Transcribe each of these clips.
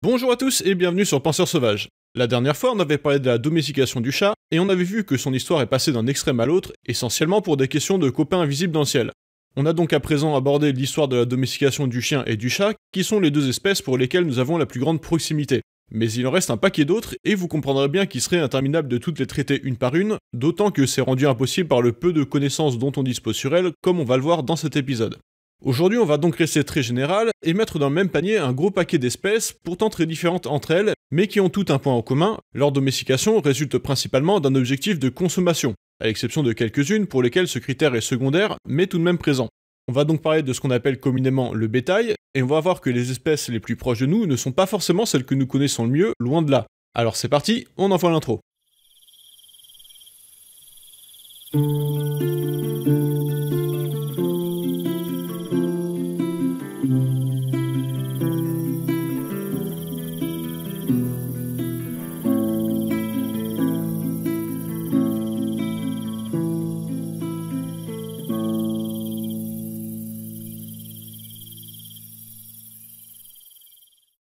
Bonjour à tous et bienvenue sur Penseur Sauvage. La dernière fois, on avait parlé de la domestication du chat, et on avait vu que son histoire est passée d'un extrême à l'autre, essentiellement pour des questions de copains invisibles dans le ciel. On a donc à présent abordé l'histoire de la domestication du chien et du chat, qui sont les deux espèces pour lesquelles nous avons la plus grande proximité. Mais il en reste un paquet d'autres, et vous comprendrez bien qu'il serait interminable de toutes les traiter une par une, d'autant que c'est rendu impossible par le peu de connaissances dont on dispose sur elles, comme on va le voir dans cet épisode. Aujourd'hui, on va donc rester très général et mettre dans le même panier un gros paquet d'espèces, pourtant très différentes entre elles, mais qui ont toutes un point en commun, leur domestication résulte principalement d'un objectif de consommation, à l'exception de quelques-unes pour lesquelles ce critère est secondaire, mais tout de même présent. On va donc parler de ce qu'on appelle communément le bétail, et on va voir que les espèces les plus proches de nous ne sont pas forcément celles que nous connaissons le mieux, loin de là. Alors c'est parti, on envoie l'intro.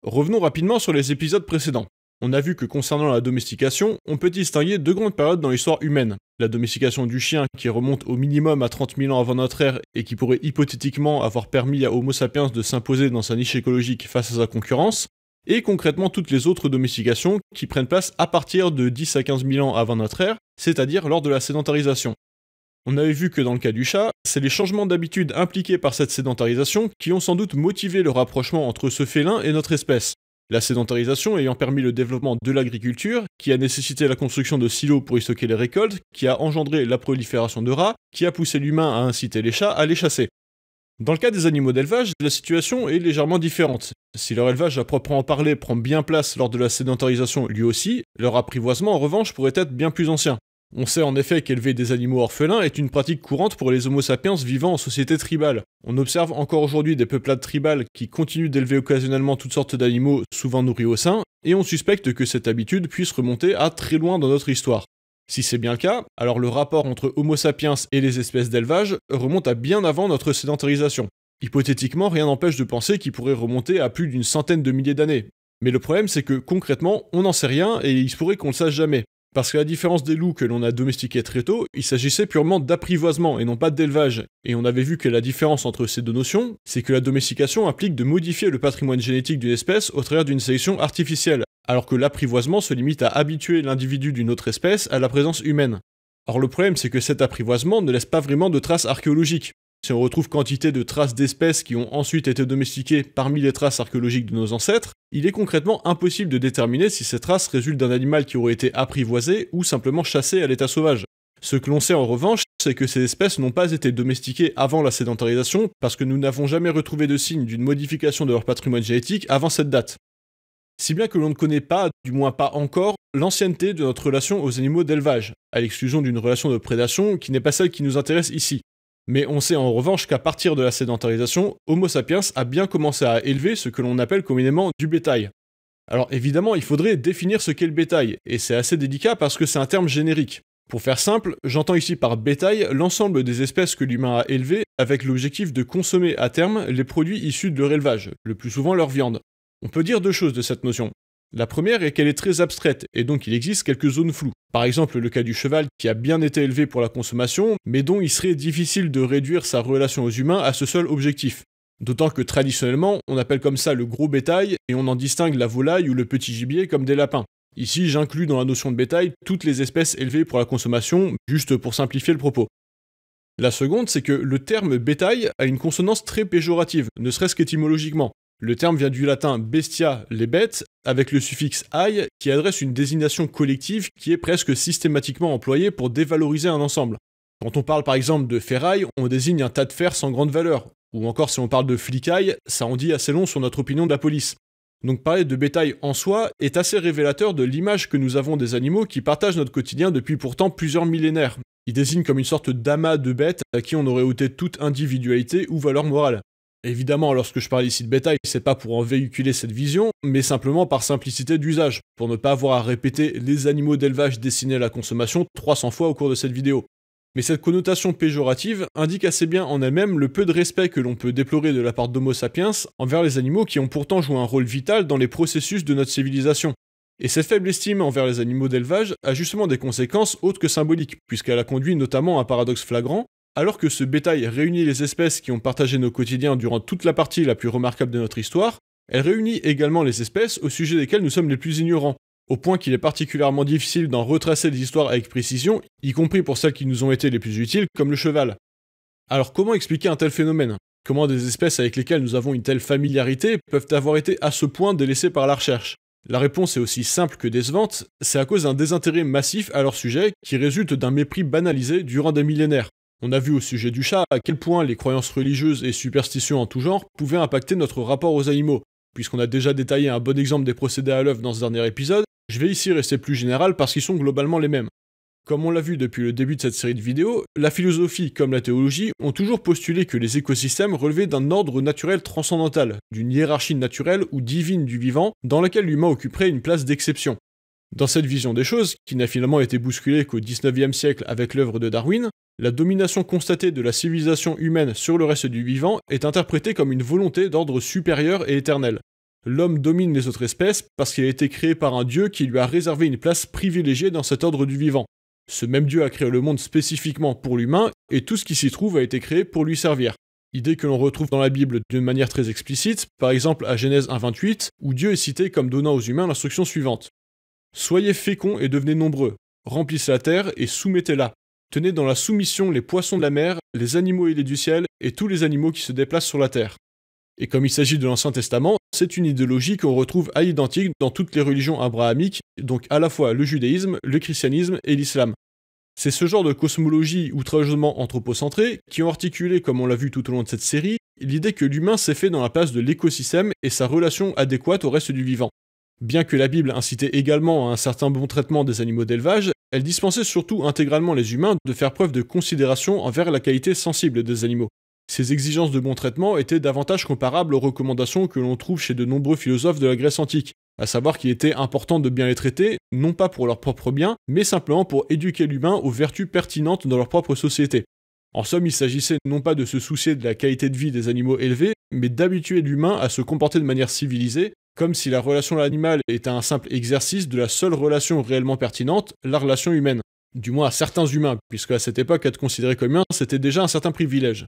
Revenons rapidement sur les épisodes précédents. On a vu que concernant la domestication, on peut distinguer deux grandes périodes dans l'histoire humaine. La domestication du chien, qui remonte au minimum à 30 000 ans avant notre ère et qui pourrait hypothétiquement avoir permis à Homo sapiens de s'imposer dans sa niche écologique face à sa concurrence, et concrètement toutes les autres domestications qui prennent place à partir de 10 à 15 000 ans avant notre ère, c'est-à-dire lors de la sédentarisation. On avait vu que dans le cas du chat, c'est les changements d'habitude impliqués par cette sédentarisation qui ont sans doute motivé le rapprochement entre ce félin et notre espèce. La sédentarisation ayant permis le développement de l'agriculture, qui a nécessité la construction de silos pour y stocker les récoltes, qui a engendré la prolifération de rats, qui a poussé l'humain à inciter les chats à les chasser. Dans le cas des animaux d'élevage, la situation est légèrement différente. Si leur élevage à proprement parler prend bien place lors de la sédentarisation lui aussi, leur apprivoisement en revanche pourrait être bien plus ancien. On sait en effet qu'élever des animaux orphelins est une pratique courante pour les homo sapiens vivant en société tribale. On observe encore aujourd'hui des peuplades tribales qui continuent d'élever occasionnellement toutes sortes d'animaux, souvent nourris au sein, et on suspecte que cette habitude puisse remonter à très loin dans notre histoire. Si c'est bien le cas, alors le rapport entre Homo sapiens et les espèces d'élevage remonte à bien avant notre sédentarisation. Hypothétiquement, rien n'empêche de penser qu'il pourrait remonter à plus d'une centaine de milliers d'années. Mais le problème c'est que concrètement, on n'en sait rien et il se pourrait qu'on le sache jamais. Parce qu'à la différence des loups que l'on a domestiqués très tôt, il s'agissait purement d'apprivoisement et non pas d'élevage. Et on avait vu que la différence entre ces deux notions, c'est que la domestication implique de modifier le patrimoine génétique d'une espèce au travers d'une sélection artificielle, alors que l'apprivoisement se limite à habituer l'individu d'une autre espèce à la présence humaine. Or le problème c'est que cet apprivoisement ne laisse pas vraiment de traces archéologiques, si on retrouve quantité de traces d'espèces qui ont ensuite été domestiquées parmi les traces archéologiques de nos ancêtres, il est concrètement impossible de déterminer si ces traces résultent d'un animal qui aurait été apprivoisé ou simplement chassé à l'état sauvage. Ce que l'on sait en revanche, c'est que ces espèces n'ont pas été domestiquées avant la sédentarisation parce que nous n'avons jamais retrouvé de signe d'une modification de leur patrimoine génétique avant cette date. Si bien que l'on ne connaît pas, du moins pas encore, l'ancienneté de notre relation aux animaux d'élevage, à l'exclusion d'une relation de prédation qui n'est pas celle qui nous intéresse ici. Mais on sait en revanche qu'à partir de la sédentarisation, Homo sapiens a bien commencé à élever ce que l'on appelle communément du bétail. Alors évidemment, il faudrait définir ce qu'est le bétail, et c'est assez délicat parce que c'est un terme générique. Pour faire simple, j'entends ici par bétail l'ensemble des espèces que l'humain a élevées avec l'objectif de consommer à terme les produits issus de leur élevage, le plus souvent leur viande. On peut dire deux choses de cette notion. La première est qu'elle est très abstraite, et donc il existe quelques zones floues. Par exemple le cas du cheval qui a bien été élevé pour la consommation, mais dont il serait difficile de réduire sa relation aux humains à ce seul objectif. D'autant que traditionnellement, on appelle comme ça le gros bétail, et on en distingue la volaille ou le petit gibier comme des lapins. Ici, j'inclus dans la notion de bétail toutes les espèces élevées pour la consommation, juste pour simplifier le propos. La seconde, c'est que le terme bétail a une consonance très péjorative, ne serait-ce qu'étymologiquement. Le terme vient du latin bestia, les bêtes, avec le suffixe aïe qui adresse une désignation collective qui est presque systématiquement employée pour dévaloriser un ensemble. Quand on parle par exemple de ferraille, on désigne un tas de fer sans grande valeur, ou encore si on parle de flicaille, ça en dit assez long sur notre opinion de la police. Donc parler de bétail en soi est assez révélateur de l'image que nous avons des animaux qui partagent notre quotidien depuis pourtant plusieurs millénaires. Ils désignent comme une sorte d'amas de bêtes à qui on aurait ôté toute individualité ou valeur morale. Évidemment, lorsque je parle ici de bétail, c'est pas pour en véhiculer cette vision, mais simplement par simplicité d'usage, pour ne pas avoir à répéter les animaux d'élevage destinés à la consommation 300 fois au cours de cette vidéo. Mais cette connotation péjorative indique assez bien en elle-même le peu de respect que l'on peut déplorer de la part d'Homo sapiens envers les animaux qui ont pourtant joué un rôle vital dans les processus de notre civilisation. Et cette faible estime envers les animaux d'élevage a justement des conséquences autres que symboliques, puisqu'elle a conduit notamment à un paradoxe flagrant, alors que ce bétail réunit les espèces qui ont partagé nos quotidiens durant toute la partie la plus remarquable de notre histoire, elle réunit également les espèces au sujet desquelles nous sommes les plus ignorants, au point qu'il est particulièrement difficile d'en retracer les histoires avec précision, y compris pour celles qui nous ont été les plus utiles, comme le cheval. Alors comment expliquer un tel phénomène Comment des espèces avec lesquelles nous avons une telle familiarité peuvent avoir été à ce point délaissées par la recherche La réponse est aussi simple que décevante, c'est à cause d'un désintérêt massif à leur sujet qui résulte d'un mépris banalisé durant des millénaires. On a vu au sujet du chat à quel point les croyances religieuses et superstitions en tout genre pouvaient impacter notre rapport aux animaux. Puisqu'on a déjà détaillé un bon exemple des procédés à l'œuvre dans ce dernier épisode, je vais ici rester plus général parce qu'ils sont globalement les mêmes. Comme on l'a vu depuis le début de cette série de vidéos, la philosophie comme la théologie ont toujours postulé que les écosystèmes relevaient d'un ordre naturel transcendantal, d'une hiérarchie naturelle ou divine du vivant dans laquelle l'humain occuperait une place d'exception. Dans cette vision des choses, qui n'a finalement été bousculée qu'au 19 siècle avec l'œuvre de Darwin, la domination constatée de la civilisation humaine sur le reste du vivant est interprétée comme une volonté d'ordre supérieur et éternel. L'homme domine les autres espèces parce qu'il a été créé par un dieu qui lui a réservé une place privilégiée dans cet ordre du vivant. Ce même dieu a créé le monde spécifiquement pour l'humain et tout ce qui s'y trouve a été créé pour lui servir. Idée que l'on retrouve dans la Bible d'une manière très explicite, par exemple à Genèse 1.28, où Dieu est cité comme donnant aux humains l'instruction suivante. Soyez féconds et devenez nombreux, remplissez la terre et soumettez-la, tenait dans la soumission les poissons de la mer, les animaux ailés du ciel et tous les animaux qui se déplacent sur la terre. Et comme il s'agit de l'Ancien Testament, c'est une idéologie qu'on retrouve à l'identique dans toutes les religions abrahamiques, donc à la fois le judaïsme, le christianisme et l'islam. C'est ce genre de cosmologie outrageusement anthropocentrée qui ont articulé, comme on l'a vu tout au long de cette série, l'idée que l'humain s'est fait dans la place de l'écosystème et sa relation adéquate au reste du vivant. Bien que la Bible incitait également à un certain bon traitement des animaux d'élevage, elle dispensait surtout intégralement les humains de faire preuve de considération envers la qualité sensible des animaux. Ces exigences de bon traitement étaient davantage comparables aux recommandations que l'on trouve chez de nombreux philosophes de la Grèce antique, à savoir qu'il était important de bien les traiter, non pas pour leur propre bien, mais simplement pour éduquer l'humain aux vertus pertinentes dans leur propre société. En somme, il s'agissait non pas de se soucier de la qualité de vie des animaux élevés, mais d'habituer l'humain à se comporter de manière civilisée, comme si la relation à l'animal était un simple exercice de la seule relation réellement pertinente, la relation humaine. Du moins à certains humains, puisque à cette époque, être considéré comme humain, c'était déjà un certain privilège.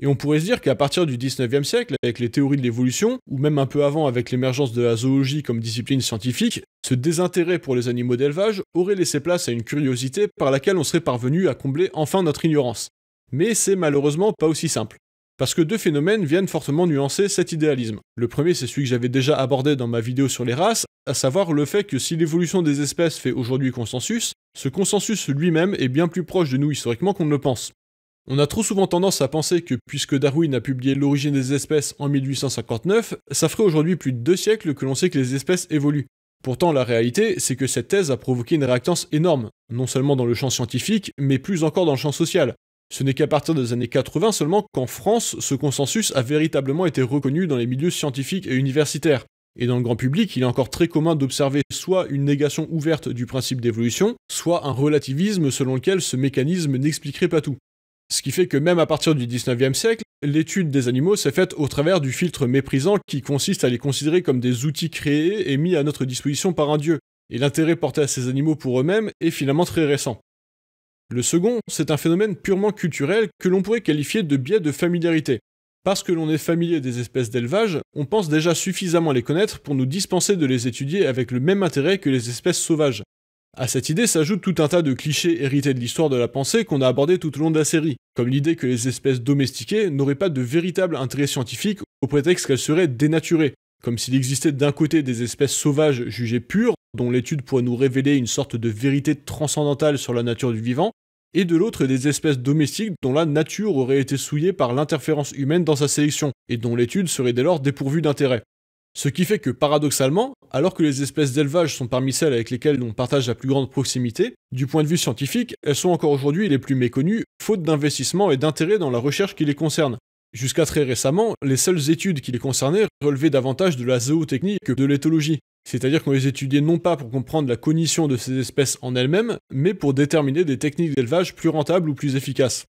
Et on pourrait se dire qu'à partir du 19e siècle, avec les théories de l'évolution, ou même un peu avant avec l'émergence de la zoologie comme discipline scientifique, ce désintérêt pour les animaux d'élevage aurait laissé place à une curiosité par laquelle on serait parvenu à combler enfin notre ignorance. Mais c'est malheureusement pas aussi simple. Parce que deux phénomènes viennent fortement nuancer cet idéalisme. Le premier, c'est celui que j'avais déjà abordé dans ma vidéo sur les races, à savoir le fait que si l'évolution des espèces fait aujourd'hui consensus, ce consensus lui-même est bien plus proche de nous historiquement qu'on ne le pense. On a trop souvent tendance à penser que puisque Darwin a publié L'origine des espèces en 1859, ça ferait aujourd'hui plus de deux siècles que l'on sait que les espèces évoluent. Pourtant, la réalité, c'est que cette thèse a provoqué une réactance énorme, non seulement dans le champ scientifique, mais plus encore dans le champ social, ce n'est qu'à partir des années 80 seulement qu'en France, ce consensus a véritablement été reconnu dans les milieux scientifiques et universitaires. Et dans le grand public, il est encore très commun d'observer soit une négation ouverte du principe d'évolution, soit un relativisme selon lequel ce mécanisme n'expliquerait pas tout. Ce qui fait que même à partir du 19e siècle, l'étude des animaux s'est faite au travers du filtre méprisant qui consiste à les considérer comme des outils créés et mis à notre disposition par un dieu. Et l'intérêt porté à ces animaux pour eux-mêmes est finalement très récent. Le second, c'est un phénomène purement culturel que l'on pourrait qualifier de biais de familiarité. Parce que l'on est familier des espèces d'élevage, on pense déjà suffisamment les connaître pour nous dispenser de les étudier avec le même intérêt que les espèces sauvages. À cette idée s'ajoute tout un tas de clichés hérités de l'histoire de la pensée qu'on a abordé tout au long de la série, comme l'idée que les espèces domestiquées n'auraient pas de véritable intérêt scientifique au prétexte qu'elles seraient dénaturées, comme s'il existait d'un côté des espèces sauvages jugées pures, dont l'étude pourrait nous révéler une sorte de vérité transcendantale sur la nature du vivant, et de l'autre des espèces domestiques dont la nature aurait été souillée par l'interférence humaine dans sa sélection, et dont l'étude serait dès lors dépourvue d'intérêt. Ce qui fait que paradoxalement, alors que les espèces d'élevage sont parmi celles avec lesquelles on partage la plus grande proximité, du point de vue scientifique, elles sont encore aujourd'hui les plus méconnues, faute d'investissement et d'intérêt dans la recherche qui les concerne, Jusqu'à très récemment, les seules études qui les concernaient relevaient davantage de la zootechnie que de l'éthologie, c'est-à-dire qu'on les étudiait non pas pour comprendre la cognition de ces espèces en elles-mêmes, mais pour déterminer des techniques d'élevage plus rentables ou plus efficaces.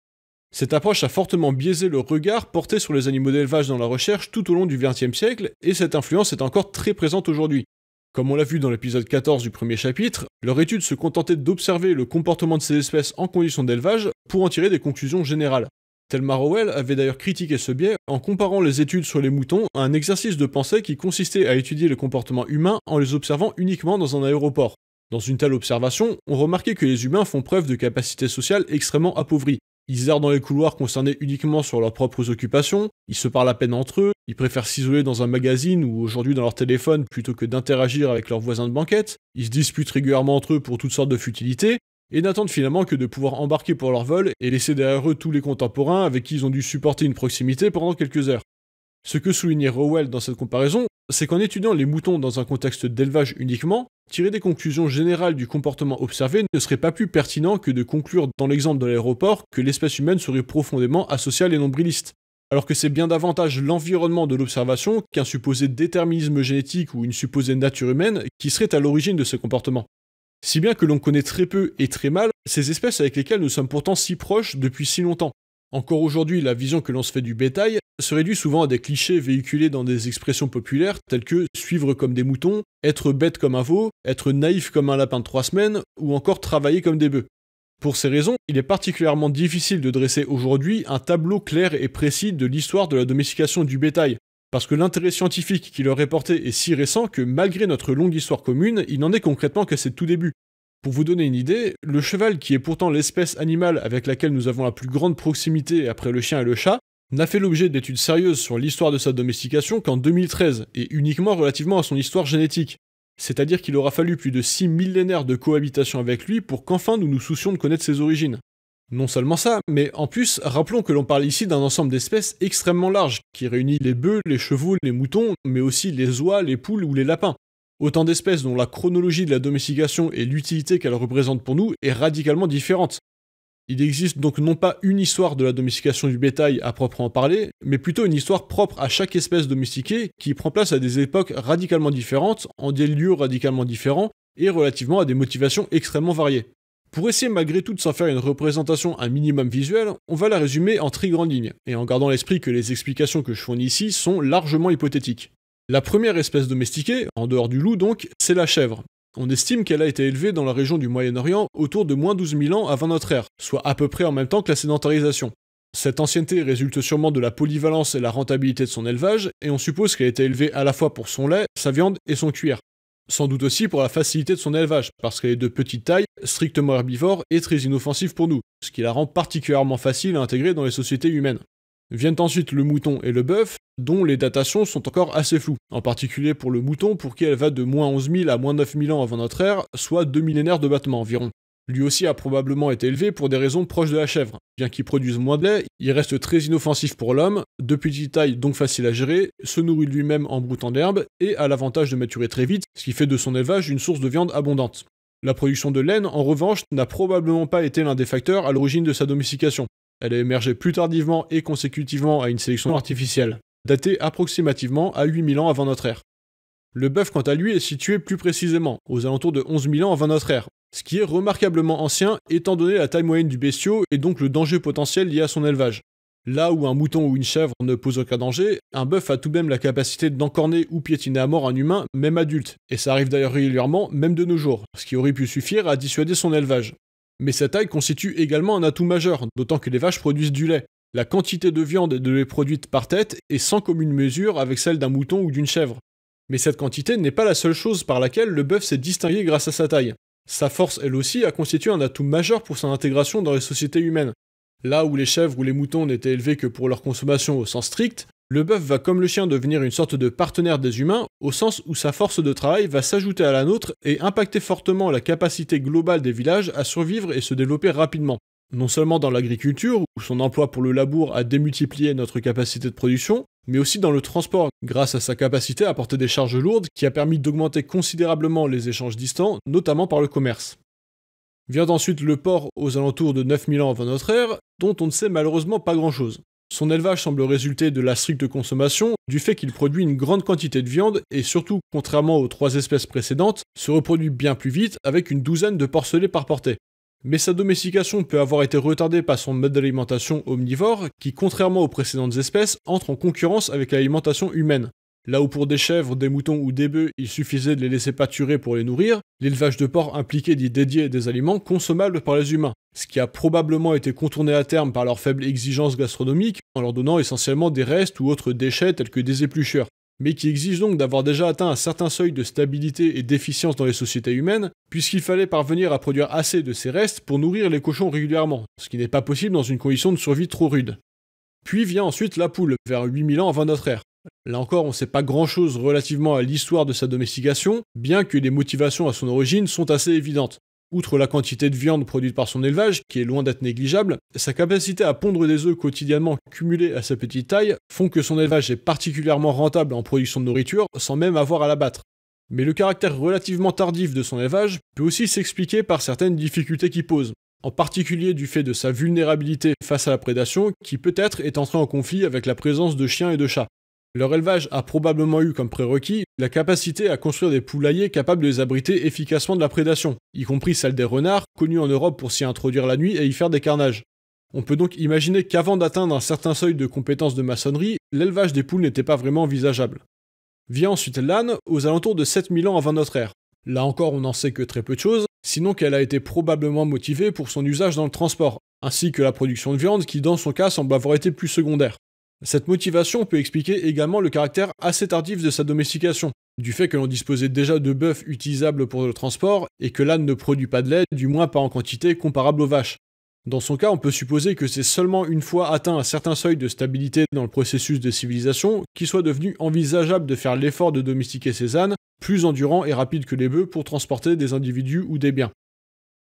Cette approche a fortement biaisé le regard porté sur les animaux d'élevage dans la recherche tout au long du XXe siècle, et cette influence est encore très présente aujourd'hui. Comme on l'a vu dans l'épisode 14 du premier chapitre, leur étude se contentait d'observer le comportement de ces espèces en conditions d'élevage pour en tirer des conclusions générales. Thelma Rowell avait d'ailleurs critiqué ce biais en comparant les études sur les moutons à un exercice de pensée qui consistait à étudier le comportement humain en les observant uniquement dans un aéroport. Dans une telle observation, on remarquait que les humains font preuve de capacités sociales extrêmement appauvries. Ils errent dans les couloirs concernés uniquement sur leurs propres occupations, ils se parlent à peine entre eux, ils préfèrent s'isoler dans un magazine ou aujourd'hui dans leur téléphone plutôt que d'interagir avec leurs voisins de banquette, ils se disputent régulièrement entre eux pour toutes sortes de futilités, et n'attendent finalement que de pouvoir embarquer pour leur vol et laisser derrière eux tous les contemporains avec qui ils ont dû supporter une proximité pendant quelques heures. Ce que soulignait Rowell dans cette comparaison, c'est qu'en étudiant les moutons dans un contexte d'élevage uniquement, tirer des conclusions générales du comportement observé ne serait pas plus pertinent que de conclure dans l'exemple de l'aéroport que l'espèce humaine serait profondément asociale et nombriliste, alors que c'est bien davantage l'environnement de l'observation qu'un supposé déterminisme génétique ou une supposée nature humaine qui serait à l'origine de ce comportement si bien que l'on connaît très peu et très mal ces espèces avec lesquelles nous sommes pourtant si proches depuis si longtemps. Encore aujourd'hui, la vision que l'on se fait du bétail se réduit souvent à des clichés véhiculés dans des expressions populaires telles que suivre comme des moutons, être bête comme un veau, être naïf comme un lapin de trois semaines, ou encore travailler comme des bœufs. Pour ces raisons, il est particulièrement difficile de dresser aujourd'hui un tableau clair et précis de l'histoire de la domestication du bétail, parce que l'intérêt scientifique qui leur est porté est si récent que malgré notre longue histoire commune, il n'en est concrètement que ses tout débuts. Pour vous donner une idée, le cheval qui est pourtant l'espèce animale avec laquelle nous avons la plus grande proximité après le chien et le chat, n'a fait l'objet d'études sérieuses sur l'histoire de sa domestication qu'en 2013, et uniquement relativement à son histoire génétique. C'est-à-dire qu'il aura fallu plus de 6 millénaires de cohabitation avec lui pour qu'enfin nous nous soucions de connaître ses origines. Non seulement ça, mais en plus, rappelons que l'on parle ici d'un ensemble d'espèces extrêmement large, qui réunit les bœufs, les chevaux, les moutons, mais aussi les oies, les poules ou les lapins. Autant d'espèces dont la chronologie de la domestication et l'utilité qu'elle représente pour nous est radicalement différente. Il existe donc non pas une histoire de la domestication du bétail à proprement parler, mais plutôt une histoire propre à chaque espèce domestiquée qui prend place à des époques radicalement différentes, en des lieux radicalement différents et relativement à des motivations extrêmement variées. Pour essayer malgré tout de s'en faire une représentation un minimum visuelle, on va la résumer en très grandes lignes, et en gardant l'esprit que les explications que je fournis ici sont largement hypothétiques. La première espèce domestiquée, en dehors du loup donc, c'est la chèvre. On estime qu'elle a été élevée dans la région du Moyen-Orient autour de moins 12 000 ans avant notre ère, soit à peu près en même temps que la sédentarisation. Cette ancienneté résulte sûrement de la polyvalence et la rentabilité de son élevage, et on suppose qu'elle a été élevée à la fois pour son lait, sa viande et son cuir. Sans doute aussi pour la facilité de son élevage, parce qu'elle est de petite taille, strictement herbivore et très inoffensive pour nous, ce qui la rend particulièrement facile à intégrer dans les sociétés humaines. Viennent ensuite le mouton et le bœuf, dont les datations sont encore assez floues, en particulier pour le mouton pour qui elle va de moins 11 000 à moins 9 000 ans avant notre ère, soit deux millénaires de battement environ, lui aussi a probablement été élevé pour des raisons proches de la chèvre. Bien qu'il produise moins de lait, il reste très inoffensif pour l'homme, de petite taille donc facile à gérer, se nourrit lui-même en broutant d'herbe et a l'avantage de maturer très vite, ce qui fait de son élevage une source de viande abondante. La production de laine, en revanche, n'a probablement pas été l'un des facteurs à l'origine de sa domestication. Elle a émergé plus tardivement et consécutivement à une sélection artificielle, datée approximativement à 8000 ans avant notre ère. Le bœuf, quant à lui, est situé plus précisément, aux alentours de 11 000 ans avant notre ère, ce qui est remarquablement ancien étant donné la taille moyenne du bestiau et donc le danger potentiel lié à son élevage. Là où un mouton ou une chèvre ne pose aucun danger, un bœuf a tout de même la capacité d'encorner ou piétiner à mort un humain, même adulte, et ça arrive d'ailleurs régulièrement, même de nos jours, ce qui aurait pu suffire à dissuader son élevage. Mais sa taille constitue également un atout majeur, d'autant que les vaches produisent du lait. La quantité de viande de lait produite par tête est sans commune mesure avec celle d'un mouton ou d'une chèvre. Mais cette quantité n'est pas la seule chose par laquelle le bœuf s'est distingué grâce à sa taille. Sa force, elle aussi, a constitué un atout majeur pour son intégration dans les sociétés humaines. Là où les chèvres ou les moutons n'étaient élevés que pour leur consommation au sens strict, le bœuf va comme le chien devenir une sorte de partenaire des humains, au sens où sa force de travail va s'ajouter à la nôtre et impacter fortement la capacité globale des villages à survivre et se développer rapidement. Non seulement dans l'agriculture, où son emploi pour le labour a démultiplié notre capacité de production, mais aussi dans le transport, grâce à sa capacité à porter des charges lourdes qui a permis d'augmenter considérablement les échanges distants, notamment par le commerce. Vient ensuite le port aux alentours de 9000 ans avant notre ère, dont on ne sait malheureusement pas grand-chose. Son élevage semble résulter de la stricte consommation, du fait qu'il produit une grande quantité de viande et surtout, contrairement aux trois espèces précédentes, se reproduit bien plus vite avec une douzaine de porcelets par portée mais sa domestication peut avoir été retardée par son mode d'alimentation omnivore qui, contrairement aux précédentes espèces, entre en concurrence avec l'alimentation humaine. Là où pour des chèvres, des moutons ou des bœufs, il suffisait de les laisser pâturer pour les nourrir, l'élevage de porcs impliquait d'y dédier des aliments consommables par les humains, ce qui a probablement été contourné à terme par leur faible exigence gastronomique en leur donnant essentiellement des restes ou autres déchets tels que des éplucheurs mais qui exige donc d'avoir déjà atteint un certain seuil de stabilité et d'efficience dans les sociétés humaines, puisqu'il fallait parvenir à produire assez de ces restes pour nourrir les cochons régulièrement, ce qui n'est pas possible dans une condition de survie trop rude. Puis vient ensuite la poule, vers 8000 ans avant notre ère. Là encore, on ne sait pas grand-chose relativement à l'histoire de sa domestication, bien que les motivations à son origine sont assez évidentes. Outre la quantité de viande produite par son élevage, qui est loin d'être négligeable, sa capacité à pondre des œufs quotidiennement cumulés à sa petite taille font que son élevage est particulièrement rentable en production de nourriture sans même avoir à l'abattre. Mais le caractère relativement tardif de son élevage peut aussi s'expliquer par certaines difficultés qu'il pose, en particulier du fait de sa vulnérabilité face à la prédation qui peut-être est entrée en conflit avec la présence de chiens et de chats. Leur élevage a probablement eu comme prérequis la capacité à construire des poulaillers capables de les abriter efficacement de la prédation, y compris celle des renards, connus en Europe pour s'y introduire la nuit et y faire des carnages. On peut donc imaginer qu'avant d'atteindre un certain seuil de compétences de maçonnerie, l'élevage des poules n'était pas vraiment envisageable. Vient ensuite l'âne, aux alentours de 7000 ans avant notre ère. Là encore, on n'en sait que très peu de choses, sinon qu'elle a été probablement motivée pour son usage dans le transport, ainsi que la production de viande qui, dans son cas, semble avoir été plus secondaire. Cette motivation peut expliquer également le caractère assez tardif de sa domestication, du fait que l'on disposait déjà de bœufs utilisables pour le transport et que l'âne ne produit pas de lait, du moins pas en quantité comparable aux vaches. Dans son cas, on peut supposer que c'est seulement une fois atteint un certain seuil de stabilité dans le processus de civilisation qu'il soit devenu envisageable de faire l'effort de domestiquer ces ânes, plus endurants et rapides que les bœufs pour transporter des individus ou des biens.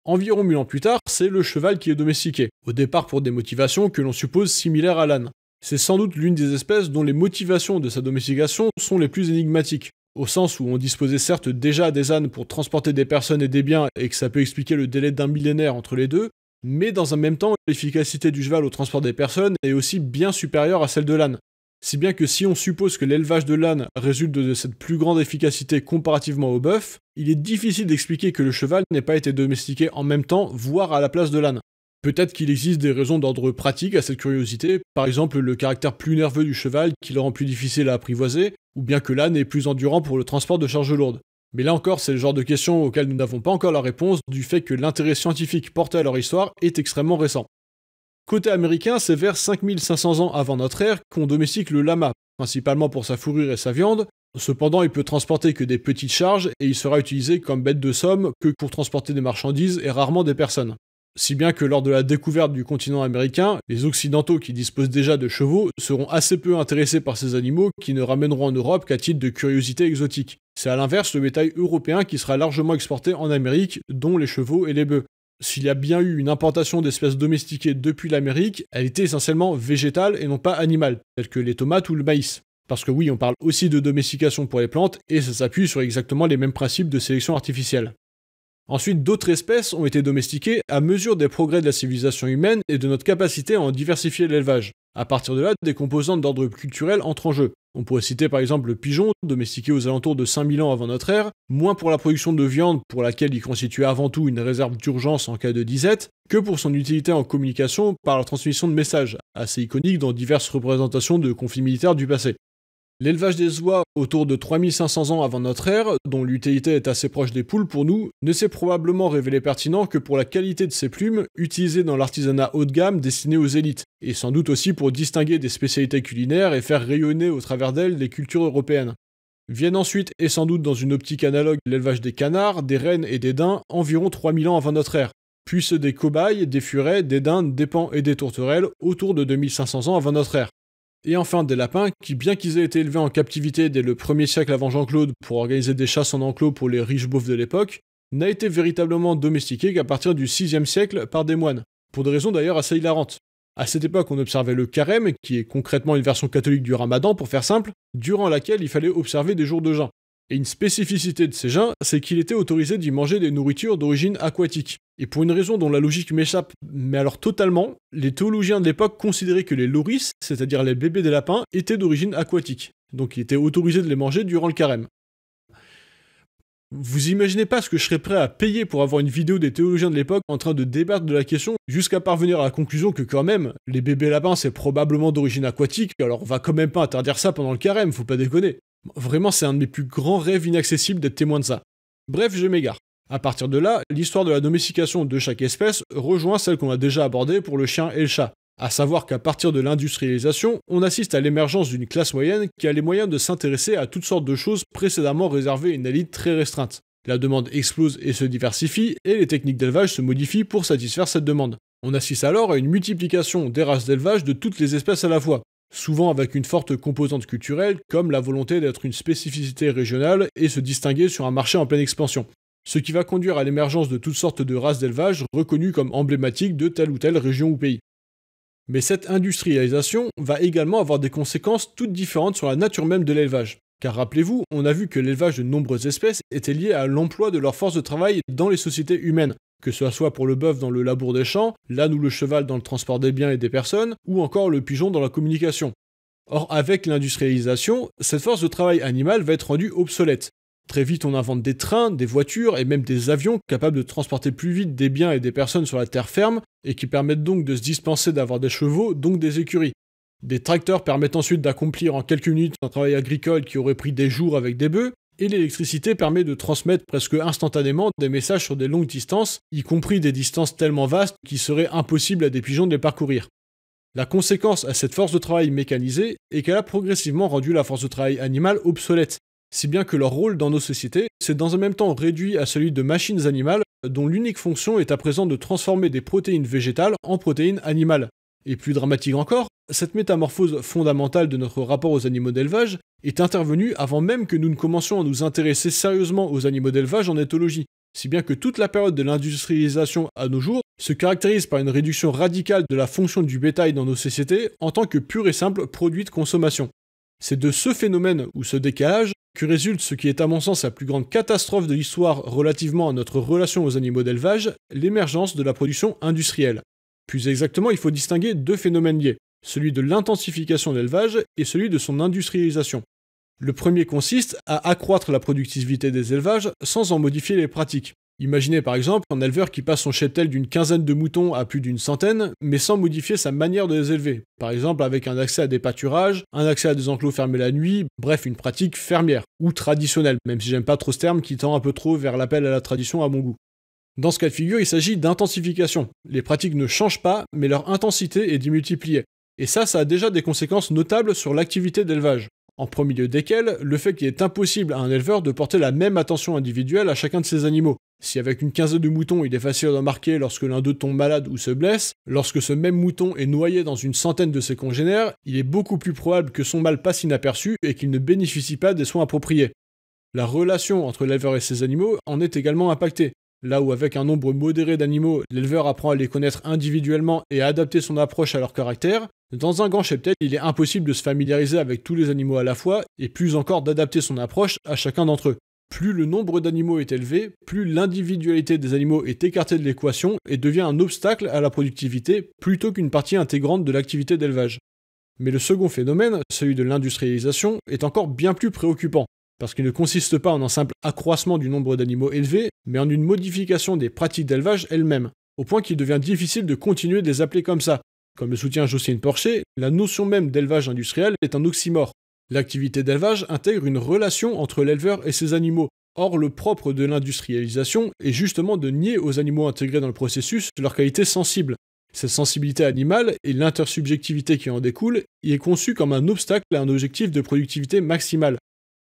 Environ mille ans plus tard, c'est le cheval qui est domestiqué, au départ pour des motivations que l'on suppose similaires à l'âne. C'est sans doute l'une des espèces dont les motivations de sa domestication sont les plus énigmatiques, au sens où on disposait certes déjà des ânes pour transporter des personnes et des biens et que ça peut expliquer le délai d'un millénaire entre les deux, mais dans un même temps, l'efficacité du cheval au transport des personnes est aussi bien supérieure à celle de l'âne. Si bien que si on suppose que l'élevage de l'âne résulte de cette plus grande efficacité comparativement au bœuf, il est difficile d'expliquer que le cheval n'ait pas été domestiqué en même temps, voire à la place de l'âne. Peut-être qu'il existe des raisons d'ordre pratique à cette curiosité, par exemple le caractère plus nerveux du cheval qui le rend plus difficile à apprivoiser, ou bien que l'âne est plus endurant pour le transport de charges lourdes. Mais là encore, c'est le genre de questions auquel nous n'avons pas encore la réponse du fait que l'intérêt scientifique porté à leur histoire est extrêmement récent. Côté américain, c'est vers 5500 ans avant notre ère qu'on domestique le lama, principalement pour sa fourrure et sa viande. Cependant, il peut transporter que des petites charges et il sera utilisé comme bête de somme que pour transporter des marchandises et rarement des personnes. Si bien que lors de la découverte du continent américain, les Occidentaux qui disposent déjà de chevaux seront assez peu intéressés par ces animaux qui ne ramèneront en Europe qu'à titre de curiosité exotique. C'est à l'inverse le bétail européen qui sera largement exporté en Amérique, dont les chevaux et les bœufs. S'il y a bien eu une importation d'espèces domestiquées depuis l'Amérique, elle était essentiellement végétale et non pas animale, telles que les tomates ou le maïs. Parce que oui, on parle aussi de domestication pour les plantes, et ça s'appuie sur exactement les mêmes principes de sélection artificielle. Ensuite, d'autres espèces ont été domestiquées à mesure des progrès de la civilisation humaine et de notre capacité à en diversifier l'élevage. À partir de là, des composantes d'ordre culturel entrent en jeu. On pourrait citer par exemple le pigeon, domestiqué aux alentours de 5000 ans avant notre ère, moins pour la production de viande pour laquelle il constituait avant tout une réserve d'urgence en cas de disette, que pour son utilité en communication par la transmission de messages, assez iconique dans diverses représentations de conflits militaires du passé. L'élevage des oies autour de 3500 ans avant notre ère, dont l'utilité est assez proche des poules pour nous, ne s'est probablement révélé pertinent que pour la qualité de ses plumes utilisées dans l'artisanat haut de gamme destiné aux élites, et sans doute aussi pour distinguer des spécialités culinaires et faire rayonner au travers d'elles les cultures européennes. Viennent ensuite, et sans doute dans une optique analogue, l'élevage des canards, des rennes et des daims environ 3000 ans avant notre ère, puis ceux des cobayes, des furets, des dindes, des pans et des tourterelles autour de 2500 ans avant notre ère. Et enfin, des lapins qui, bien qu'ils aient été élevés en captivité dès le 1er siècle avant Jean-Claude pour organiser des chasses en enclos pour les riches beaufs de l'époque, n'a été véritablement domestiqué qu'à partir du 6e siècle par des moines, pour des raisons d'ailleurs assez hilarantes. À cette époque, on observait le carême, qui est concrètement une version catholique du ramadan pour faire simple, durant laquelle il fallait observer des jours de jeûne. Et une spécificité de ces gens, c'est qu'il était autorisé d'y manger des nourritures d'origine aquatique. Et pour une raison dont la logique m'échappe, mais alors totalement, les théologiens de l'époque considéraient que les loris, c'est-à-dire les bébés des lapins, étaient d'origine aquatique. Donc il était autorisés de les manger durant le carême. Vous imaginez pas ce que je serais prêt à payer pour avoir une vidéo des théologiens de l'époque en train de débattre de la question jusqu'à parvenir à la conclusion que quand même, les bébés lapins c'est probablement d'origine aquatique, alors on va quand même pas interdire ça pendant le carême, faut pas déconner. Vraiment, c'est un de mes plus grands rêves inaccessibles d'être témoin de ça. Bref, je m'égare. À partir de là, l'histoire de la domestication de chaque espèce rejoint celle qu'on a déjà abordée pour le chien et le chat, à savoir qu'à partir de l'industrialisation, on assiste à l'émergence d'une classe moyenne qui a les moyens de s'intéresser à toutes sortes de choses précédemment réservées à une élite très restreinte. La demande explose et se diversifie, et les techniques d'élevage se modifient pour satisfaire cette demande. On assiste alors à une multiplication des races d'élevage de toutes les espèces à la fois, souvent avec une forte composante culturelle, comme la volonté d'être une spécificité régionale et se distinguer sur un marché en pleine expansion, ce qui va conduire à l'émergence de toutes sortes de races d'élevage reconnues comme emblématiques de telle ou telle région ou pays. Mais cette industrialisation va également avoir des conséquences toutes différentes sur la nature même de l'élevage. Car rappelez-vous, on a vu que l'élevage de nombreuses espèces était lié à l'emploi de leur force de travail dans les sociétés humaines, que ce soit pour le bœuf dans le labour des champs, l'âne ou le cheval dans le transport des biens et des personnes, ou encore le pigeon dans la communication. Or, avec l'industrialisation, cette force de travail animale va être rendue obsolète. Très vite, on invente des trains, des voitures et même des avions capables de transporter plus vite des biens et des personnes sur la terre ferme, et qui permettent donc de se dispenser d'avoir des chevaux, donc des écuries. Des tracteurs permettent ensuite d'accomplir en quelques minutes un travail agricole qui aurait pris des jours avec des bœufs, et l'électricité permet de transmettre presque instantanément des messages sur des longues distances, y compris des distances tellement vastes qu'il serait impossible à des pigeons de les parcourir. La conséquence à cette force de travail mécanisée est qu'elle a progressivement rendu la force de travail animale obsolète, si bien que leur rôle dans nos sociétés s'est dans un même temps réduit à celui de machines animales dont l'unique fonction est à présent de transformer des protéines végétales en protéines animales, et plus dramatique encore, cette métamorphose fondamentale de notre rapport aux animaux d'élevage est intervenue avant même que nous ne commencions à nous intéresser sérieusement aux animaux d'élevage en éthologie, si bien que toute la période de l'industrialisation à nos jours se caractérise par une réduction radicale de la fonction du bétail dans nos sociétés en tant que pur et simple produit de consommation. C'est de ce phénomène ou ce décalage que résulte ce qui est à mon sens la plus grande catastrophe de l'histoire relativement à notre relation aux animaux d'élevage, l'émergence de la production industrielle. Plus exactement, il faut distinguer deux phénomènes liés, celui de l'intensification de l'élevage et celui de son industrialisation. Le premier consiste à accroître la productivité des élevages sans en modifier les pratiques. Imaginez par exemple un éleveur qui passe son cheptel d'une quinzaine de moutons à plus d'une centaine, mais sans modifier sa manière de les élever, par exemple avec un accès à des pâturages, un accès à des enclos fermés la nuit, bref une pratique fermière, ou traditionnelle, même si j'aime pas trop ce terme qui tend un peu trop vers l'appel à la tradition à mon goût. Dans ce cas de figure, il s'agit d'intensification. Les pratiques ne changent pas, mais leur intensité est démultipliée. Et ça, ça a déjà des conséquences notables sur l'activité d'élevage. En premier lieu desquelles, le fait qu'il est impossible à un éleveur de porter la même attention individuelle à chacun de ses animaux. Si avec une quinzaine de moutons, il est facile d'en marquer lorsque l'un d'eux tombe malade ou se blesse, lorsque ce même mouton est noyé dans une centaine de ses congénères, il est beaucoup plus probable que son mal passe inaperçu et qu'il ne bénéficie pas des soins appropriés. La relation entre l'éleveur et ses animaux en est également impactée. Là où avec un nombre modéré d'animaux, l'éleveur apprend à les connaître individuellement et à adapter son approche à leur caractère, dans un grand cheptel, il est impossible de se familiariser avec tous les animaux à la fois, et plus encore d'adapter son approche à chacun d'entre eux. Plus le nombre d'animaux est élevé, plus l'individualité des animaux est écartée de l'équation et devient un obstacle à la productivité plutôt qu'une partie intégrante de l'activité d'élevage. Mais le second phénomène, celui de l'industrialisation, est encore bien plus préoccupant parce qu'il ne consiste pas en un simple accroissement du nombre d'animaux élevés, mais en une modification des pratiques d'élevage elles-mêmes, au point qu'il devient difficile de continuer de les appeler comme ça. Comme le soutient Jocelyne Porcher, la notion même d'élevage industriel est un oxymore. L'activité d'élevage intègre une relation entre l'éleveur et ses animaux. Or, le propre de l'industrialisation est justement de nier aux animaux intégrés dans le processus leur qualité sensible. Cette sensibilité animale et l'intersubjectivité qui en découle y est conçue comme un obstacle à un objectif de productivité maximale.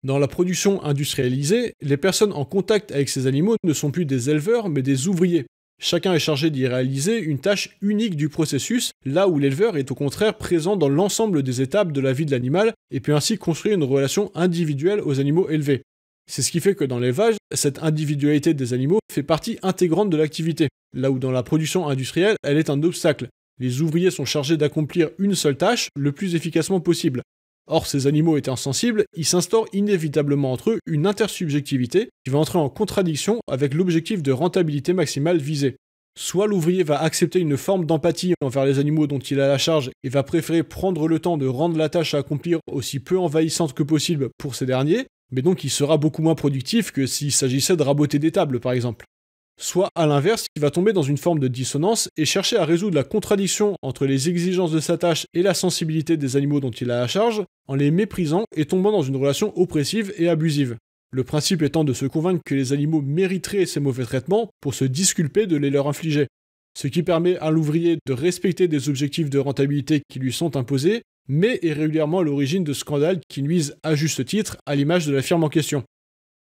Dans la production industrialisée, les personnes en contact avec ces animaux ne sont plus des éleveurs mais des ouvriers. Chacun est chargé d'y réaliser une tâche unique du processus, là où l'éleveur est au contraire présent dans l'ensemble des étapes de la vie de l'animal et peut ainsi construire une relation individuelle aux animaux élevés. C'est ce qui fait que dans l'élevage, cette individualité des animaux fait partie intégrante de l'activité, là où dans la production industrielle, elle est un obstacle. Les ouvriers sont chargés d'accomplir une seule tâche le plus efficacement possible. Or, ces animaux étant sensibles, il s'instaure inévitablement entre eux une intersubjectivité qui va entrer en contradiction avec l'objectif de rentabilité maximale visé. Soit l'ouvrier va accepter une forme d'empathie envers les animaux dont il a la charge et va préférer prendre le temps de rendre la tâche à accomplir aussi peu envahissante que possible pour ces derniers, mais donc il sera beaucoup moins productif que s'il s'agissait de raboter des tables par exemple soit à l'inverse, il va tomber dans une forme de dissonance et chercher à résoudre la contradiction entre les exigences de sa tâche et la sensibilité des animaux dont il a la charge, en les méprisant et tombant dans une relation oppressive et abusive. Le principe étant de se convaincre que les animaux mériteraient ces mauvais traitements pour se disculper de les leur infliger, ce qui permet à l'ouvrier de respecter des objectifs de rentabilité qui lui sont imposés, mais est régulièrement à l'origine de scandales qui nuisent à juste titre à l'image de la firme en question.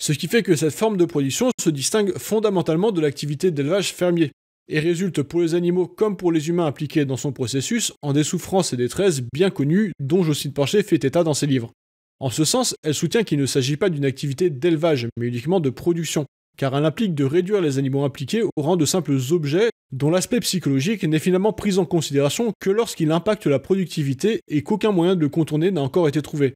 Ce qui fait que cette forme de production se distingue fondamentalement de l'activité d'élevage fermier et résulte pour les animaux comme pour les humains impliqués dans son processus en des souffrances et détresses bien connues dont Jocelyne Porcher fait état dans ses livres. En ce sens, elle soutient qu'il ne s'agit pas d'une activité d'élevage, mais uniquement de production, car elle implique de réduire les animaux impliqués au rang de simples objets dont l'aspect psychologique n'est finalement pris en considération que lorsqu'il impacte la productivité et qu'aucun moyen de le contourner n'a encore été trouvé.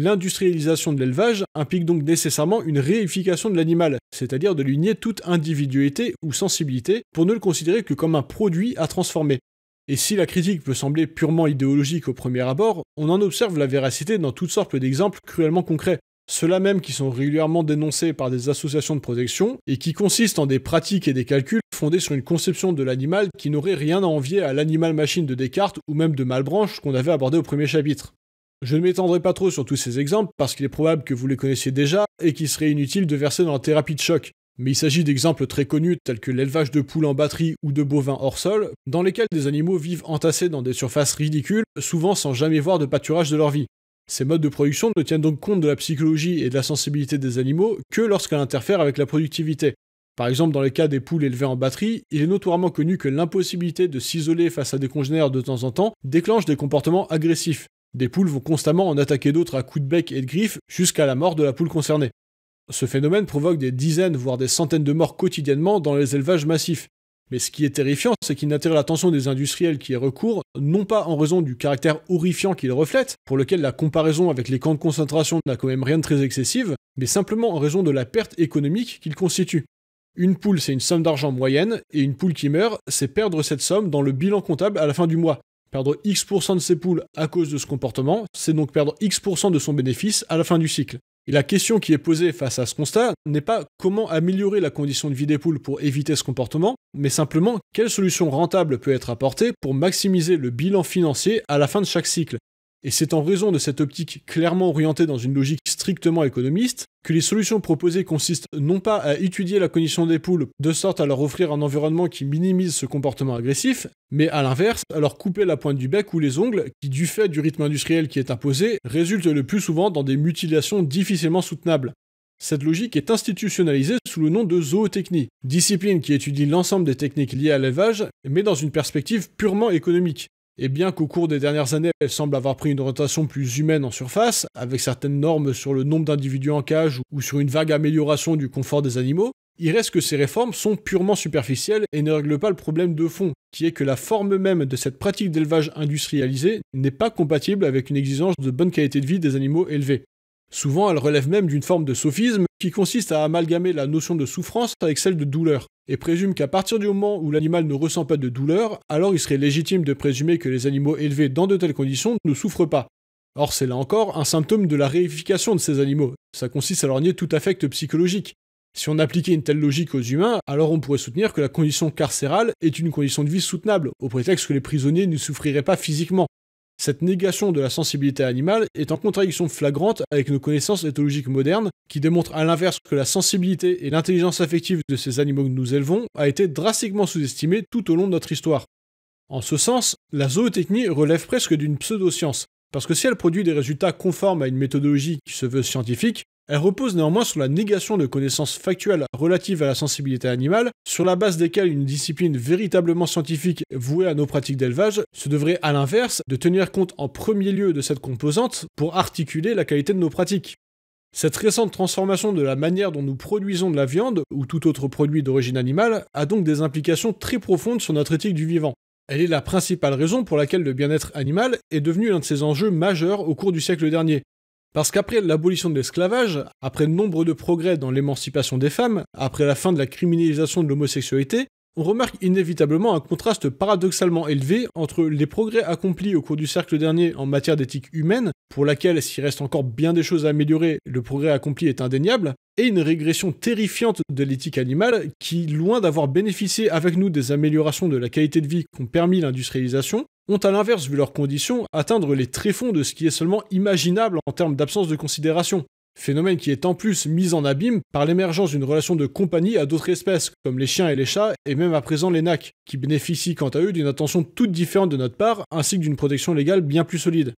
L'industrialisation de l'élevage implique donc nécessairement une réification de l'animal, c'est-à-dire de lui nier toute individualité ou sensibilité pour ne le considérer que comme un produit à transformer. Et si la critique peut sembler purement idéologique au premier abord, on en observe la véracité dans toutes sortes d'exemples cruellement concrets, ceux-là même qui sont régulièrement dénoncés par des associations de protection et qui consistent en des pratiques et des calculs fondés sur une conception de l'animal qui n'aurait rien à envier à l'animal-machine de Descartes ou même de Malbranche qu'on avait abordé au premier chapitre. Je ne m'étendrai pas trop sur tous ces exemples parce qu'il est probable que vous les connaissiez déjà et qu'il serait inutile de verser dans la thérapie de choc, mais il s'agit d'exemples très connus tels que l'élevage de poules en batterie ou de bovins hors sol, dans lesquels des animaux vivent entassés dans des surfaces ridicules, souvent sans jamais voir de pâturage de leur vie. Ces modes de production ne tiennent donc compte de la psychologie et de la sensibilité des animaux que lorsqu'elle interfère avec la productivité. Par exemple, dans le cas des poules élevées en batterie, il est notoirement connu que l'impossibilité de s'isoler face à des congénères de temps en temps déclenche des comportements agressifs, des poules vont constamment en attaquer d'autres à coups de bec et de griffes jusqu'à la mort de la poule concernée. Ce phénomène provoque des dizaines voire des centaines de morts quotidiennement dans les élevages massifs. Mais ce qui est terrifiant, c'est qu'il n'attire l'attention des industriels qui y recourent, non pas en raison du caractère horrifiant qu'il reflète, pour lequel la comparaison avec les camps de concentration n'a quand même rien de très excessive, mais simplement en raison de la perte économique qu'il constitue. Une poule, c'est une somme d'argent moyenne, et une poule qui meurt, c'est perdre cette somme dans le bilan comptable à la fin du mois, Perdre X% de ses poules à cause de ce comportement, c'est donc perdre X% de son bénéfice à la fin du cycle. Et la question qui est posée face à ce constat n'est pas comment améliorer la condition de vie des poules pour éviter ce comportement, mais simplement quelle solution rentable peut être apportée pour maximiser le bilan financier à la fin de chaque cycle, et c'est en raison de cette optique clairement orientée dans une logique strictement économiste que les solutions proposées consistent non pas à étudier la condition des poules de sorte à leur offrir un environnement qui minimise ce comportement agressif, mais à l'inverse, à leur couper la pointe du bec ou les ongles qui, du fait du rythme industriel qui est imposé, résultent le plus souvent dans des mutilations difficilement soutenables. Cette logique est institutionnalisée sous le nom de zootechnie, discipline qui étudie l'ensemble des techniques liées à l'élevage, mais dans une perspective purement économique. Et bien qu'au cours des dernières années, elle semble avoir pris une rotation plus humaine en surface, avec certaines normes sur le nombre d'individus en cage ou sur une vague amélioration du confort des animaux, il reste que ces réformes sont purement superficielles et ne règlent pas le problème de fond, qui est que la forme même de cette pratique d'élevage industrialisé n'est pas compatible avec une exigence de bonne qualité de vie des animaux élevés. Souvent, elle relève même d'une forme de sophisme qui consiste à amalgamer la notion de souffrance avec celle de douleur, et présume qu'à partir du moment où l'animal ne ressent pas de douleur, alors il serait légitime de présumer que les animaux élevés dans de telles conditions ne souffrent pas. Or, c'est là encore un symptôme de la réification de ces animaux, ça consiste à leur nier tout affect psychologique. Si on appliquait une telle logique aux humains, alors on pourrait soutenir que la condition carcérale est une condition de vie soutenable, au prétexte que les prisonniers ne souffriraient pas physiquement, cette négation de la sensibilité animale est en contradiction flagrante avec nos connaissances éthologiques modernes, qui démontrent à l'inverse que la sensibilité et l'intelligence affective de ces animaux que nous élevons a été drastiquement sous-estimée tout au long de notre histoire. En ce sens, la zootechnie relève presque d'une pseudo-science, parce que si elle produit des résultats conformes à une méthodologie qui se veut scientifique, elle repose néanmoins sur la négation de connaissances factuelles relatives à la sensibilité animale, sur la base desquelles une discipline véritablement scientifique vouée à nos pratiques d'élevage se devrait à l'inverse de tenir compte en premier lieu de cette composante pour articuler la qualité de nos pratiques. Cette récente transformation de la manière dont nous produisons de la viande ou tout autre produit d'origine animale a donc des implications très profondes sur notre éthique du vivant. Elle est la principale raison pour laquelle le bien-être animal est devenu l'un de ses enjeux majeurs au cours du siècle dernier, parce qu'après l'abolition de l'esclavage, après nombre de progrès dans l'émancipation des femmes, après la fin de la criminalisation de l'homosexualité, on remarque inévitablement un contraste paradoxalement élevé entre les progrès accomplis au cours du cercle dernier en matière d'éthique humaine, pour laquelle s'il reste encore bien des choses à améliorer, le progrès accompli est indéniable, et une régression terrifiante de l'éthique animale qui, loin d'avoir bénéficié avec nous des améliorations de la qualité de vie qu'ont permis l'industrialisation, ont à l'inverse, vu leurs conditions, atteindre les tréfonds de ce qui est seulement imaginable en termes d'absence de considération, phénomène qui est en plus mis en abîme par l'émergence d'une relation de compagnie à d'autres espèces, comme les chiens et les chats, et même à présent les nacs, qui bénéficient quant à eux d'une attention toute différente de notre part, ainsi que d'une protection légale bien plus solide.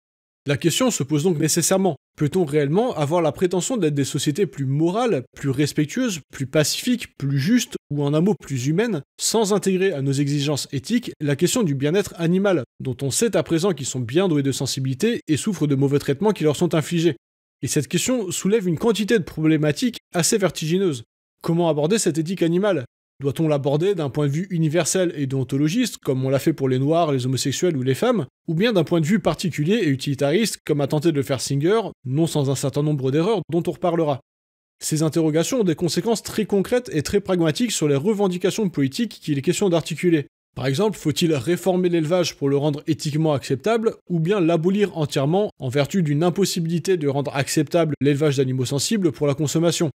La question se pose donc nécessairement. Peut-on réellement avoir la prétention d'être des sociétés plus morales, plus respectueuses, plus pacifiques, plus justes, ou en un mot plus humaines, sans intégrer à nos exigences éthiques la question du bien-être animal, dont on sait à présent qu'ils sont bien doués de sensibilité et souffrent de mauvais traitements qui leur sont infligés Et cette question soulève une quantité de problématiques assez vertigineuses. Comment aborder cette éthique animale doit-on l'aborder d'un point de vue universel et déontologiste, comme on l'a fait pour les noirs, les homosexuels ou les femmes, ou bien d'un point de vue particulier et utilitariste, comme a tenté de le faire Singer, non sans un certain nombre d'erreurs dont on reparlera ces interrogations ont des conséquences très concrètes et très pragmatiques sur les revendications politiques qu'il est question d'articuler. Par exemple, faut-il réformer l'élevage pour le rendre éthiquement acceptable, ou bien l'abolir entièrement en vertu d'une impossibilité de rendre acceptable l'élevage d'animaux sensibles pour la consommation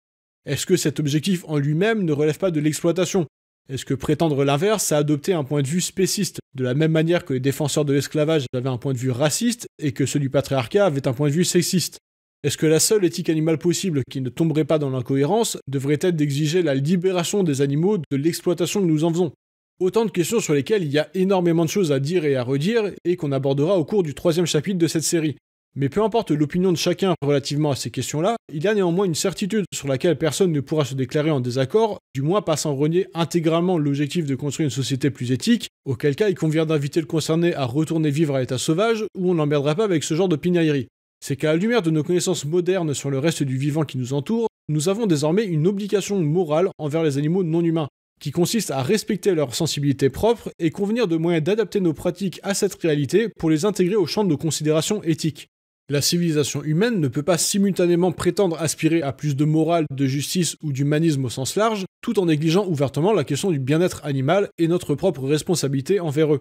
est-ce que cet objectif en lui-même ne relève pas de l'exploitation Est-ce que prétendre l'inverse, c'est adopter un point de vue spéciste, de la même manière que les défenseurs de l'esclavage avaient un point de vue raciste et que ceux du patriarcat avaient un point de vue sexiste Est-ce que la seule éthique animale possible qui ne tomberait pas dans l'incohérence devrait être d'exiger la libération des animaux de l'exploitation que nous en faisons Autant de questions sur lesquelles il y a énormément de choses à dire et à redire et qu'on abordera au cours du troisième chapitre de cette série. Mais peu importe l'opinion de chacun relativement à ces questions-là, il y a néanmoins une certitude sur laquelle personne ne pourra se déclarer en désaccord, du moins pas sans renier intégralement l'objectif de construire une société plus éthique, auquel cas il convient d'inviter le concerné à retourner vivre à l'état sauvage, où on l'emmerdera pas avec ce genre de pinaillerie. C'est qu'à la lumière de nos connaissances modernes sur le reste du vivant qui nous entoure, nous avons désormais une obligation morale envers les animaux non humains, qui consiste à respecter leur sensibilité propre et convenir de moyens d'adapter nos pratiques à cette réalité pour les intégrer au champ de nos considérations éthiques. La civilisation humaine ne peut pas simultanément prétendre aspirer à plus de morale, de justice ou d'humanisme au sens large, tout en négligeant ouvertement la question du bien-être animal et notre propre responsabilité envers eux.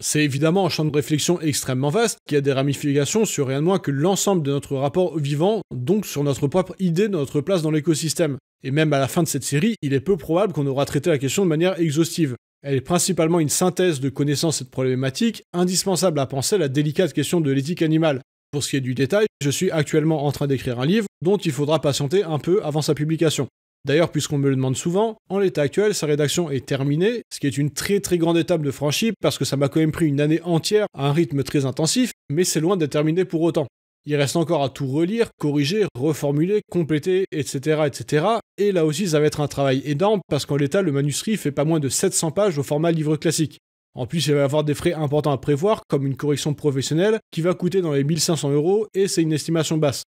C'est évidemment un champ de réflexion extrêmement vaste qui a des ramifications sur rien de moins que l'ensemble de notre rapport au vivant, donc sur notre propre idée de notre place dans l'écosystème. Et même à la fin de cette série, il est peu probable qu'on aura traité la question de manière exhaustive. Elle est principalement une synthèse de connaissances et de problématiques, indispensable à penser la délicate question de l'éthique animale. Pour ce qui est du détail, je suis actuellement en train d'écrire un livre dont il faudra patienter un peu avant sa publication. D'ailleurs, puisqu'on me le demande souvent, en l'état actuel, sa rédaction est terminée, ce qui est une très très grande étape de franchise, parce que ça m'a quand même pris une année entière à un rythme très intensif, mais c'est loin d'être terminé pour autant. Il reste encore à tout relire, corriger, reformuler, compléter, etc., etc. Et là aussi, ça va être un travail énorme parce qu'en l'état, le manuscrit fait pas moins de 700 pages au format livre classique. En plus, il va y avoir des frais importants à prévoir, comme une correction professionnelle, qui va coûter dans les 1500 euros, et c'est une estimation basse.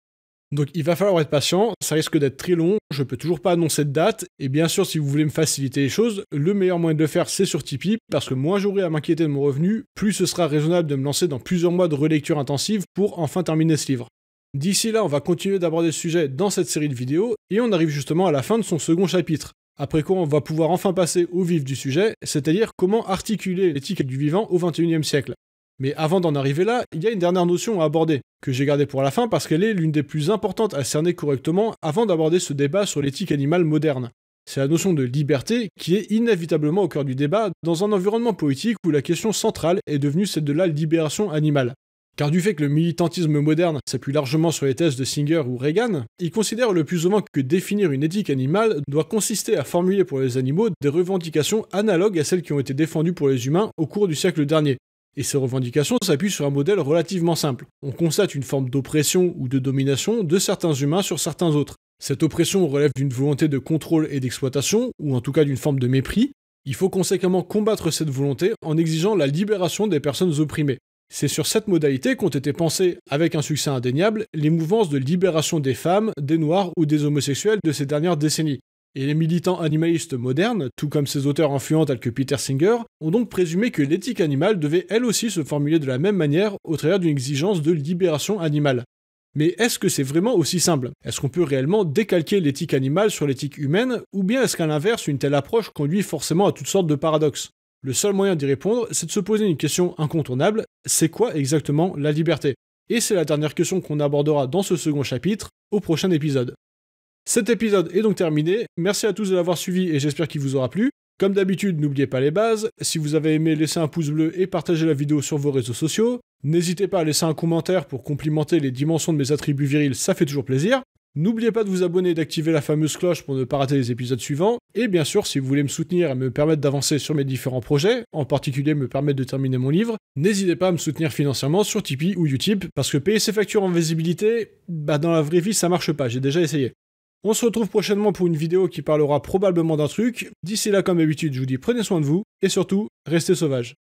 Donc il va falloir être patient, ça risque d'être très long, je peux toujours pas annoncer de date, et bien sûr si vous voulez me faciliter les choses, le meilleur moyen de le faire c'est sur Tipeee, parce que moins j'aurai à m'inquiéter de mon revenu, plus ce sera raisonnable de me lancer dans plusieurs mois de relecture intensive pour enfin terminer ce livre. D'ici là, on va continuer d'aborder ce sujet dans cette série de vidéos, et on arrive justement à la fin de son second chapitre. Après quoi, on va pouvoir enfin passer au vif du sujet, c'est-à-dire comment articuler l'éthique du vivant au XXIe siècle. Mais avant d'en arriver là, il y a une dernière notion à aborder, que j'ai gardée pour la fin parce qu'elle est l'une des plus importantes à cerner correctement avant d'aborder ce débat sur l'éthique animale moderne. C'est la notion de liberté qui est inévitablement au cœur du débat dans un environnement politique où la question centrale est devenue celle de la libération animale. Car du fait que le militantisme moderne s'appuie largement sur les thèses de Singer ou Reagan, il considère le plus ou moins que définir une éthique animale doit consister à formuler pour les animaux des revendications analogues à celles qui ont été défendues pour les humains au cours du siècle dernier. Et ces revendications s'appuient sur un modèle relativement simple. On constate une forme d'oppression ou de domination de certains humains sur certains autres. Cette oppression relève d'une volonté de contrôle et d'exploitation, ou en tout cas d'une forme de mépris. Il faut conséquemment combattre cette volonté en exigeant la libération des personnes opprimées. C'est sur cette modalité qu'ont été pensées, avec un succès indéniable, les mouvances de libération des femmes, des noirs ou des homosexuels de ces dernières décennies. Et les militants animalistes modernes, tout comme ces auteurs influents tels que Peter Singer, ont donc présumé que l'éthique animale devait elle aussi se formuler de la même manière au travers d'une exigence de libération animale. Mais est-ce que c'est vraiment aussi simple Est-ce qu'on peut réellement décalquer l'éthique animale sur l'éthique humaine, ou bien est-ce qu'à l'inverse, une telle approche conduit forcément à toutes sortes de paradoxes le seul moyen d'y répondre, c'est de se poser une question incontournable, c'est quoi exactement la liberté Et c'est la dernière question qu'on abordera dans ce second chapitre, au prochain épisode. Cet épisode est donc terminé, merci à tous de l'avoir suivi et j'espère qu'il vous aura plu. Comme d'habitude, n'oubliez pas les bases, si vous avez aimé, laissez un pouce bleu et partagez la vidéo sur vos réseaux sociaux. N'hésitez pas à laisser un commentaire pour complimenter les dimensions de mes attributs virils, ça fait toujours plaisir. N'oubliez pas de vous abonner et d'activer la fameuse cloche pour ne pas rater les épisodes suivants. Et bien sûr, si vous voulez me soutenir et me permettre d'avancer sur mes différents projets, en particulier me permettre de terminer mon livre, n'hésitez pas à me soutenir financièrement sur Tipeee ou Utip, parce que payer ses factures en visibilité, bah dans la vraie vie ça marche pas, j'ai déjà essayé. On se retrouve prochainement pour une vidéo qui parlera probablement d'un truc. D'ici là, comme d'habitude, je vous dis prenez soin de vous, et surtout, restez sauvages.